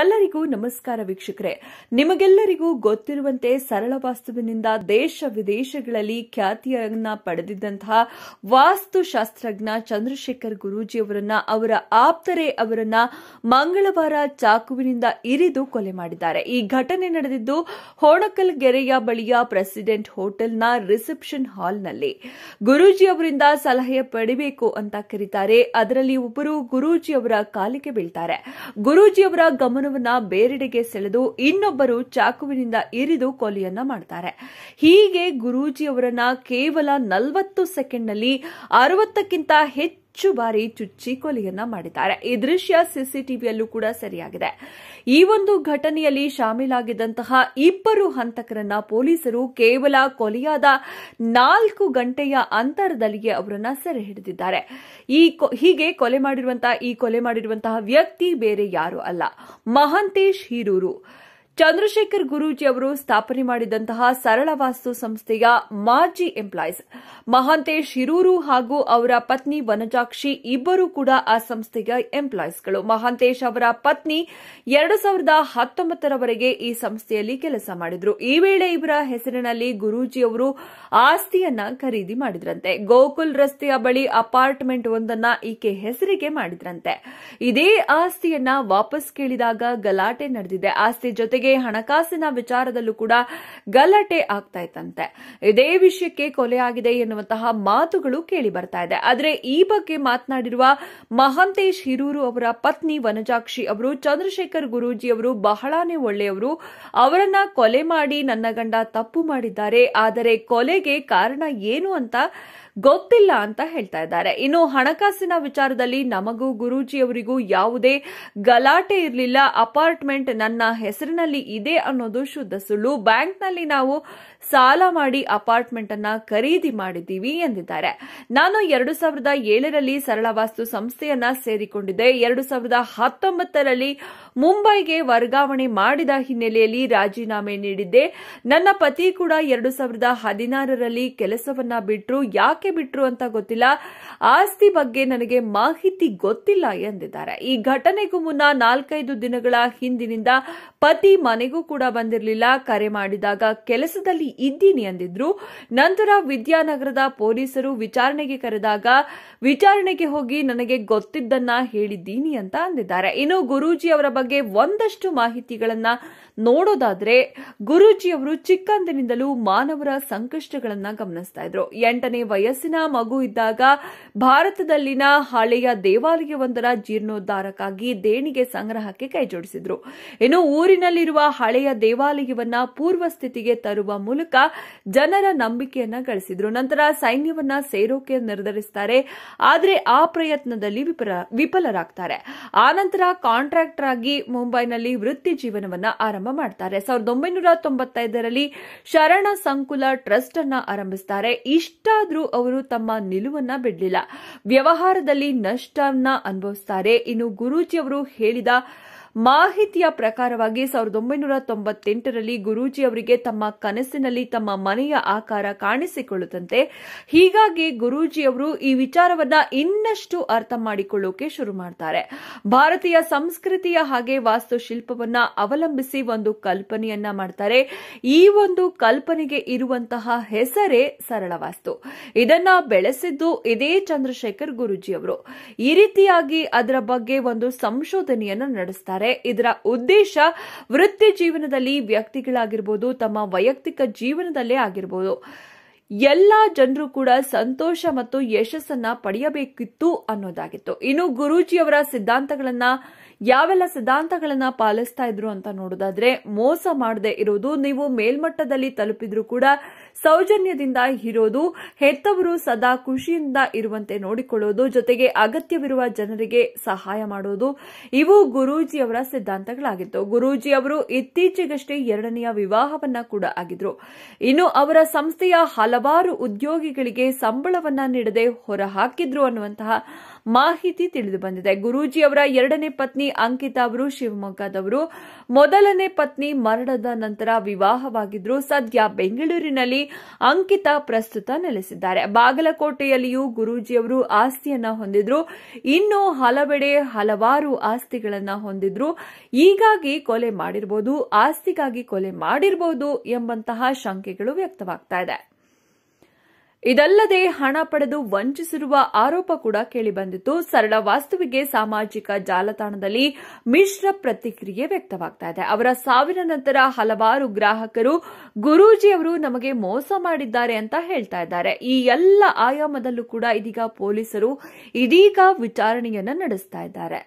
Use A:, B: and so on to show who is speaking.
A: ಎಲ್ಲರಿಗೂ ನಮಸ್ಕಾರ ವೀಕ್ಷಕರೇ ನಿಮಗೆಲ್ಲರಿಗೂ ಗೊತ್ತಿರುವಂತೆ ಸರಳ ವಾಸ್ತುವಿನಿಂದ ದೇಶ ವಿದೇಶಗಳಲ್ಲಿ ಖ್ಯಾತಿಯನ್ನ ಪಡೆದಿದ್ದಂತಹ ವಾಸ್ತುಶಾಸ್ತ್ರಜ್ಞ ಚಂದ್ರಶೇಖರ್ ಅವರನ್ನ ಅವರ ಆಪ್ತರೇ ಅವರನ್ನ ಮಂಗಳವಾರ ಚಾಕುವಿನಿಂದ ಇರಿದು ಕೊಲೆ ಮಾಡಿದ್ದಾರೆ ಈ ಘಟನೆ ನಡೆದಿದ್ದು ಹೋಣಕಲ್ ಗೆರೆಯ ಬಳಿಯ ಪ್ರೆಸಿಡೆಂಟ್ ಹೋಟೆಲ್ನ ರಿಸೆಪ್ಷನ್ ಹಾಲ್ನಲ್ಲಿ ಗುರೂಜಿ ಅವರಿಂದ ಸಲಹೆ ಪಡಿಬೇಕು ಅಂತ ಕರೀತಾರೆ ಅದರಲ್ಲಿ ಒಬ್ಬರು ಗುರೂಜಿ ಅವರ ಕಾಲಿಗೆ ಬೀಳ್ತಾರೆ ಅವರ ಅವರ ಗಮನವನ್ನ ಬೇರೆಡೆಗೆ ಸೆಳೆದು ಇನ್ನೊಬ್ಬರು ಚಾಕುವಿನಿಂದ ಇರಿದು ಕೊಲೆಯನ್ನ ಮಾಡ್ತಾರೆ ಹೀಗೆ ಅವರನ್ನ ಕೇವಲ ನಲವತ್ತು ಸೆಕೆಂಡ್ನಲ್ಲಿ ಅರವತ್ತಕ್ಕಿಂತ ಹೆಚ್ಚು ಹೆಚ್ಚು ಬಾರಿ ಚುಚ್ಚಿ ಕೊಲೆಯನ್ನ ಮಾಡಿದ್ದಾರೆ ಈ ದೃಶ್ಯ ಸಿಸಿಟಿವಿಯಲ್ಲೂ ಕೂಡ ಸರಿಯಾಗಿದೆ ಈ ಒಂದು ಘಟನೆಯಲ್ಲಿ ಶಾಮೀಲಾಗಿದ್ದಂತಹ ಇಬ್ಬರು ಹಂತಕರನ್ನ ಪೊಲೀಸರು ಕೇವಲ ಕೊಲೆಯಾದ ನಾಲ್ಕು ಗಂಟೆಯ ಅಂತರದಲ್ಲಿಯೇ ಅವರನ್ನ ಸೆರೆ ಹಿಡಿದಿದ್ದಾರೆ ಈ ಹೀಗೆ ಕೊಲೆ ಮಾಡಿರುವಂತಹ ಈ ಕೊಲೆ ಮಾಡಿರುವಂತಹ ವ್ಯಕ್ತಿ ಬೇರೆ ಯಾರು ಅಲ್ಲ ಮಹಂತೇಶ್ ಹೀರೂರು ಚಂದ್ರಶೇಖರ್ ಗುರೂಜಿ ಅವರು ಸ್ಥಾಪನೆ ಮಾಡಿದಂತಹ ಸರಳ ವಾಸ್ತು ಸಂಸ್ಥೆಯ ಮಾಜಿ ಎಂಪ್ಲಾಯೀಸ್ ಮಹಾಂತೇಶ್ ಹಿರೂರು ಹಾಗೂ ಅವರ ಪತ್ನಿ ವನಜಾಕ್ಷಿ ಇಬ್ಬರೂ ಕೂಡ ಆ ಸಂಸ್ಥೆಯ ಎಂಪ್ಲಾಯೀಸ್ಗಳು ಮಹಾಂತೇಶ್ ಅವರ ಪತ್ನಿ ಎರಡು ಸಾವಿರದ ಹತ್ತೊಂಬತ್ತರವರೆಗೆ ಈ ಸಂಸ್ಥೆಯಲ್ಲಿ ಕೆಲಸ ಮಾಡಿದ್ರು ಈ ವೇಳೆ ಇವರ ಹೆಸರಿನಲ್ಲಿ ಗುರೂಜಿ ಅವರು ಆಸ್ತಿಯನ್ನ ಖರೀದಿ ಮಾಡಿದ್ರಂತೆ ಗೋಕುಲ್ ರಸ್ತೆಯ ಬಳಿ ಅಪಾರ್ಟ್ಮೆಂಟ್ ಒಂದನ್ನ ಈಕೆ ಹೆಸರಿಗೆ ಮಾಡಿದ್ರಂತೆ ಇದೇ ಆಸ್ತಿಯನ್ನ ವಾಪಸ್ ಕೇಳಿದಾಗ ಗಲಾಟೆ ನಡೆದಿದೆ ಆಸ್ತಿ ಜೊತೆ ಜೊತೆಗೆ ಹಣಕಾಸಿನ ವಿಚಾರದಲ್ಲೂ ಕೂಡ ಗಲಾಟೆ ಆಗ್ತಾ ಇತ್ತಂತೆ ಇದೇ ವಿಷಯಕ್ಕೆ ಕೊಲೆಯಾಗಿದೆ ಎನ್ನುವಂತಹ ಮಾತುಗಳು ಕೇಳಿ ಬರ್ತಾ ಇದೆ ಆದರೆ ಈ ಬಗ್ಗೆ ಮಾತನಾಡಿರುವ ಮಹಾಂತೇಶ್ ಹಿರೂರು ಅವರ ಪತ್ನಿ ವನಜಾಕ್ಷಿ ಅವರು ಚಂದ್ರಶೇಖರ್ ಗುರೂಜಿ ಅವರು ಬಹಳನೇ ಒಳ್ಳೆಯವರು ಅವರನ್ನ ಕೊಲೆ ಮಾಡಿ ನನ್ನ ಗಂಡ ತಪ್ಪು ಮಾಡಿದ್ದಾರೆ ಆದರೆ ಕೊಲೆಗೆ ಕಾರಣ ಏನು ಅಂತ ಗೊತ್ತಿಲ್ಲ ಅಂತ ಹೇಳ್ತಾ ಇದ್ದಾರೆ ಇನ್ನು ಹಣಕಾಸಿನ ವಿಚಾರದಲ್ಲಿ ನಮಗೂ ಗುರೂಜಿಯವರಿಗೂ ಯಾವುದೇ ಗಲಾಟೆ ಇರಲಿಲ್ಲ ಅಪಾರ್ಟ್ಮೆಂಟ್ ನನ್ನ ಹೆಸರಿನಲ್ಲಿ ಇದೆ ಅನ್ನೋದು ಶುದ್ಧ ಸುಳ್ಳು ಬ್ಯಾಂಕ್ನಲ್ಲಿ ನಾವು ಸಾಲ ಮಾಡಿ ಅಪಾರ್ಟ್ಮೆಂಟ್ ಅನ್ನ ಖರೀದಿ ಮಾಡಿದ್ದೀವಿ ಎಂದಿದ್ದಾರೆ ನಾನು ಎರಡು ಸಾವಿರದ ಏಳರಲ್ಲಿ ಸರಳ ವಾಸ್ತು ಸಂಸ್ಥೆಯನ್ನ ಸೇರಿಕೊಂಡಿದ್ದೆ ಎರಡು ಸಾವಿರದ ಹತ್ತೊಂಬತ್ತರಲ್ಲಿ ಮುಂಬೈಗೆ ವರ್ಗಾವಣೆ ಮಾಡಿದ ಹಿನ್ನೆಲೆಯಲ್ಲಿ ರಾಜೀನಾಮೆ ನೀಡಿದ್ದೆ ನನ್ನ ಪತಿ ಕೂಡ ಎರಡು ಸಾವಿರದ ಹದಿನಾರರಲ್ಲಿ ಕೆಲಸವನ್ನ ಬಿಟ್ಟರು ಯಾಕೆ ಯಾಕೆ ಬಿಟ್ರು ಅಂತ ಗೊತ್ತಿಲ್ಲ ಆಸ್ತಿ ಬಗ್ಗೆ ನನಗೆ ಮಾಹಿತಿ ಗೊತ್ತಿಲ್ಲ ಎಂದಿದ್ದಾರೆ ಈ ಘಟನೆಗೂ ಮುನ್ನ ನಾಲ್ಕೈದು ದಿನಗಳ ಹಿಂದಿನಿಂದ ಪತಿ ಮನೆಗೂ ಕೂಡ ಬಂದಿರಲಿಲ್ಲ ಕರೆ ಮಾಡಿದಾಗ ಕೆಲಸದಲ್ಲಿ ಇದ್ದೀನಿ ಅಂದಿದ್ರು ನಂತರ ವಿದ್ಯಾನಗರದ ಪೊಲೀಸರು ವಿಚಾರಣೆಗೆ ಕರೆದಾಗ ವಿಚಾರಣೆಗೆ ಹೋಗಿ ನನಗೆ ಗೊತ್ತಿದ್ದನ್ನ ಹೇಳಿದ್ದೀನಿ ಅಂತ ಅಂದಿದ್ದಾರೆ ಇನ್ನು ಗುರೂಜಿ ಅವರ ಬಗ್ಗೆ ಒಂದಷ್ಟು ಮಾಹಿತಿಗಳನ್ನ ನೋಡೋದಾದ್ರೆ ಗುರೂಜಿ ಅವರು ಚಿಕ್ಕಂದಿನಿಂದಲೂ ಮಾನವರ ಸಂಕಷ್ಟಗಳನ್ನ ಗಮನಿಸ್ತಾ ಇದ್ರು ಎಂಟನೇ ವಯಸ್ಸು ವಯಸ್ಸಿನ ಮಗು ಇದ್ದಾಗ ಭಾರತದಲ್ಲಿನ ಹಳೆಯ ದೇವಾಲಯವೊಂದರ ಜೀರ್ಣೋದ್ಧಾರಕ್ಕಾಗಿ ದೇಣಿಗೆ ಸಂಗ್ರಹಕ್ಕೆ ಕೈಜೋಡಿಸಿದ್ರು ಇನ್ನು ಊರಿನಲ್ಲಿರುವ ಹಳೆಯ ದೇವಾಲಯವನ್ನ ಪೂರ್ವ ಸ್ಥಿತಿಗೆ ತರುವ ಮೂಲಕ ಜನರ ನಂಬಿಕೆಯನ್ನ ಗಳಿಸಿದ್ರು ನಂತರ ಸೈನ್ಯವನ್ನ ಸೇರೋಕೆ ನಿರ್ಧರಿಸುತ್ತಾರೆ ಆದರೆ ಆ ಪ್ರಯತ್ನದಲ್ಲಿ ವಿಫಲರಾಗ್ತಾರೆ ಆನಂತರ ಕಾಂಟ್ರಾಕ್ಟರ್ ಆಗಿ ಮುಂಬೈನಲ್ಲಿ ವೃತ್ತಿ ಜೀವನವನ್ನ ಆರಂಭ ಮಾಡ್ತಾರೆ ಸಾವಿರದ ಒಂಬೈನೂರ ತೊಂಬತ್ತೈದರಲ್ಲಿ ಶರಣ ಸಂಕುಲ ಟ್ರಸ್ಟ್ ಅನ್ನ ಆರಂಭಿಸುತ್ತಾರೆ ಇಷ್ಟಾದ್ರೂ ಅವರು ತಮ್ಮ ನಿಲುವನ್ನ ಬಿಡಲಿಲ್ಲ ವ್ಯವಹಾರದಲ್ಲಿ ನಷ್ಟವನ್ನ ಅನುಭವಿಸುತ್ತಾರೆ ಇನ್ನು ಗುರೂಜಿಯವರು ಹೇಳಿದ ಮಾಹಿತಿಯ ಪ್ರಕಾರವಾಗಿ ಸಾವಿರದ ಒಂಬೈನೂರ ತೊಂಬತ್ತೆಂಟರಲ್ಲಿ ಗುರೂಜಿ ಅವರಿಗೆ ತಮ್ಮ ಕನಸಿನಲ್ಲಿ ತಮ್ಮ ಮನೆಯ ಆಕಾರ ಕಾಣಿಸಿಕೊಳ್ಳುತ್ತಂತೆ ಹೀಗಾಗಿ ಗುರೂಜಿ ಅವರು ಈ ವಿಚಾರವನ್ನ ಇನ್ನಷ್ಟು ಅರ್ಥ ಮಾಡಿಕೊಳ್ಳೋಕೆ ಶುರು ಮಾಡ್ತಾರೆ ಭಾರತೀಯ ಸಂಸ್ಕೃತಿಯ ಹಾಗೆ ವಾಸ್ತುಶಿಲ್ಪವನ್ನ ಅವಲಂಬಿಸಿ ಒಂದು ಕಲ್ಪನೆಯನ್ನ ಮಾಡ್ತಾರೆ ಈ ಒಂದು ಕಲ್ಪನೆಗೆ ಇರುವಂತಹ ಹೆಸರೇ ಸರಳ ವಾಸ್ತು ಇದನ್ನ ಬೆಳೆಸಿದ್ದು ಇದೇ ಚಂದ್ರಶೇಖರ್ ಗುರೂಜಿ ಅವರು ಈ ರೀತಿಯಾಗಿ ಅದರ ಬಗ್ಗೆ ಒಂದು ಸಂಶೋಧನೆಯನ್ನು ನಡೆಸ್ತಾರೆ ಇದರ ಉದ್ದೇಶ ವೃತ್ತಿ ಜೀವನದಲ್ಲಿ ವ್ಯಕ್ತಿಗಳಾಗಿರ್ಬೋದು ತಮ್ಮ ವೈಯಕ್ತಿಕ ಜೀವನದಲ್ಲೇ ಆಗಿರ್ಬೋದು ಎಲ್ಲ ಜನರು ಕೂಡ ಸಂತೋಷ ಮತ್ತು ಯಶಸ್ಸನ್ನ ಪಡೆಯಬೇಕಿತ್ತು ಅನ್ನೋದಾಗಿತ್ತು ಇನ್ನು ಗುರೂಜಿಯವರ ಸಿದ್ಧಾಂತಗಳನ್ನ ಯಾವೆಲ್ಲ ಸಿದ್ಧಾಂತಗಳನ್ನ ಪಾಲಿಸ್ತಾ ಇದ್ರು ಅಂತ ನೋಡೋದಾದ್ರೆ ಮೋಸ ಮಾಡದೆ ಇರೋದು ನೀವು ಮೇಲ್ಮಟ್ಟದಲ್ಲಿ ತಲುಪಿದ್ರು ಕೂಡ ಸೌಜನ್ಯದಿಂದ ಇರೋದು ಹೆತ್ತವರು ಸದಾ ಖುಷಿಯಿಂದ ಇರುವಂತೆ ನೋಡಿಕೊಳ್ಳೋದು ಜೊತೆಗೆ ಅಗತ್ಯವಿರುವ ಜನರಿಗೆ ಸಹಾಯ ಮಾಡೋದು ಇವು ಗುರೂಜಿಯವರ ಸಿದ್ಧಾಂತಗಳಾಗಿತ್ತು ಗುರೂಜಿ ಅವರು ಇತ್ತೀಚೆಗಷ್ಟೇ ಎರಡನೆಯ ವಿವಾಹವನ್ನ ಕೂಡ ಆಗಿದ್ರು ಇನ್ನು ಅವರ ಸಂಸ್ಥೆಯ ಹಲವಾರು ಉದ್ಯೋಗಿಗಳಿಗೆ ಸಂಬಳವನ್ನ ನೀಡದೆ ಹೊರಹಾಕಿದ್ರು ಅನ್ನುವಂತಹ ಮಾಹಿತಿ ತಿಳಿದು ಬಂದಿದೆ ಗುರೂಜಿಯವರ ಎರಡನೇ ಪತ್ನಿ ಅಂಕಿತಾ ಅವರು ಶಿವಮೊಗ್ಗದವರು ಮೊದಲನೇ ಪತ್ನಿ ಮರಣದ ನಂತರ ವಿವಾಹವಾಗಿದ್ರು ಸದ್ಯ ಬೆಂಗಳೂರಿನಲ್ಲಿ ಅಂಕಿತಾ ಪ್ರಸ್ತುತ ನೆಲೆಸಿದ್ದಾರೆ ಬಾಗಲಕೋಟೆಯಲ್ಲಿಯೂ ಗುರೂಜಿಯವರು ಆಸ್ತಿಯನ್ನ ಹೊಂದಿದ್ರು ಇನ್ನು ಹಲವೆಡೆ ಹಲವಾರು ಆಸ್ತಿಗಳನ್ನ ಹೊಂದಿದ್ರು ಈಗಾಗಿ ಕೊಲೆ ಮಾಡಿರಬಹುದು ಆಸ್ತಿಗಾಗಿ ಕೊಲೆ ಮಾಡಿರಬಹುದು ಎಂಬಂತಹ ಶಂಕೆಗಳು ವ್ಯಕ್ತವಾಗ್ತಾ ಇದೆ ಇದಲ್ಲದೆ ಹಣ ಪಡೆದು ವಂಚಿಸಿರುವ ಆರೋಪ ಕೂಡ ಕೇಳಿಬಂದಿತ್ತು ಸರಳ ವಾಸ್ತುವಿಗೆ ಸಾಮಾಜಿಕ ಜಾಲತಾಣದಲ್ಲಿ ಮಿಶ್ರ ಪ್ರತಿಕ್ರಿಯೆ ವ್ಯಕ್ತವಾಗ್ತಾ ಇದೆ ಅವರ ಸಾವಿನ ನಂತರ ಹಲವಾರು ಗ್ರಾಹಕರು ಗುರೂಜಿ ಅವರು ನಮಗೆ ಮೋಸ ಮಾಡಿದ್ದಾರೆ ಅಂತ ಹೇಳ್ತಾ ಇದ್ದಾರೆ ಈ ಎಲ್ಲ ಆಯಾಮದಲ್ಲೂ ಕೂಡ ಇದೀಗ ಪೊಲೀಸರು ಇದೀಗ ವಿಚಾರಣೆಯನ್ನು ನಡೆಸ್ತಾ ಇದ್ದಾರೆ